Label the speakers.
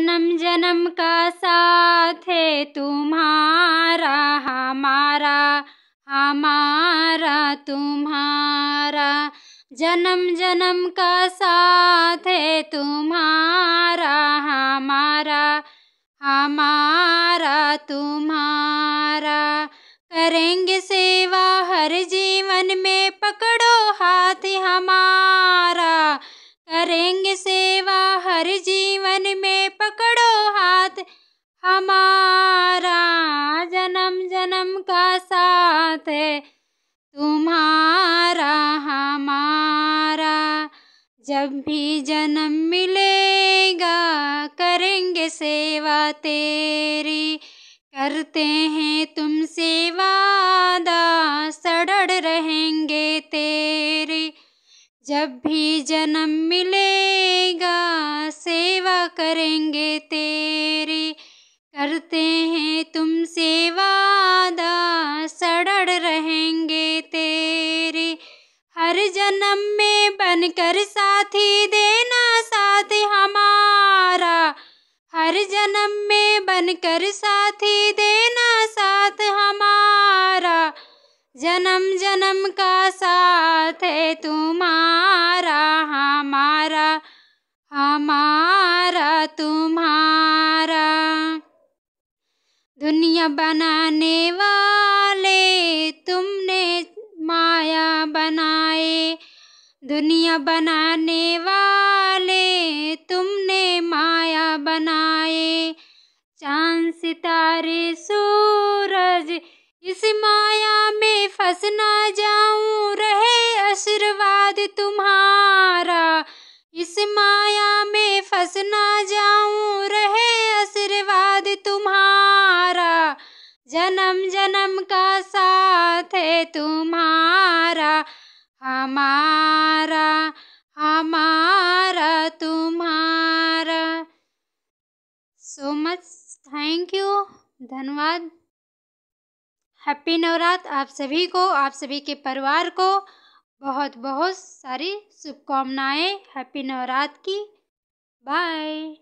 Speaker 1: जन्म जन्म का साथ है तुम्हारा हमारा हमारा तुम्हारा जन्म जन्म का साथ है तुम्हारा हमारा हमारा तुम्हारा करेंगे सेवा हर जीवन में पकड़ो हाथ हमारा करेंगे सेवा हर जी... हमारा जन्म जन्म का साथ है तुम्हारा हमारा जब भी जन्म मिलेगा करेंगे सेवा तेरी करते हैं तुमसे वादा सड़ रहेंगे तेरी जब भी जन्म मिलेगा सेवा करेंगे तेरी करते हैं तुमसे वादा सड़ड़ रहेंगे तेरे हर जन्म में बनकर साथी देना साथ हमारा हर जन्म में बनकर साथी देना साथ हमारा जन्म जन्म का साथ है तुम्हारा हमारा हमारा तुम्हारा दुनिया बनाने वाले तुमने माया बनाए दुनिया बनाने वाले तुमने माया बनाए चांद सितारे सूरज इस माया में फंस ना जाऊं रहे आशीर्वाद तुम्हारा इस माया में फंस ना जाऊं रहे आशीर्वाद तुम्हारा जन्म जन्म का साथ है तुम्हारा हमारा हमारा तुम्हारा सो मच थैंक यू धन्यवाद हैप्पी नवरात्र आप सभी को आप सभी के परिवार को बहुत बहुत सारी शुभकामनाएँ हैप्पी नवरात्र की बाय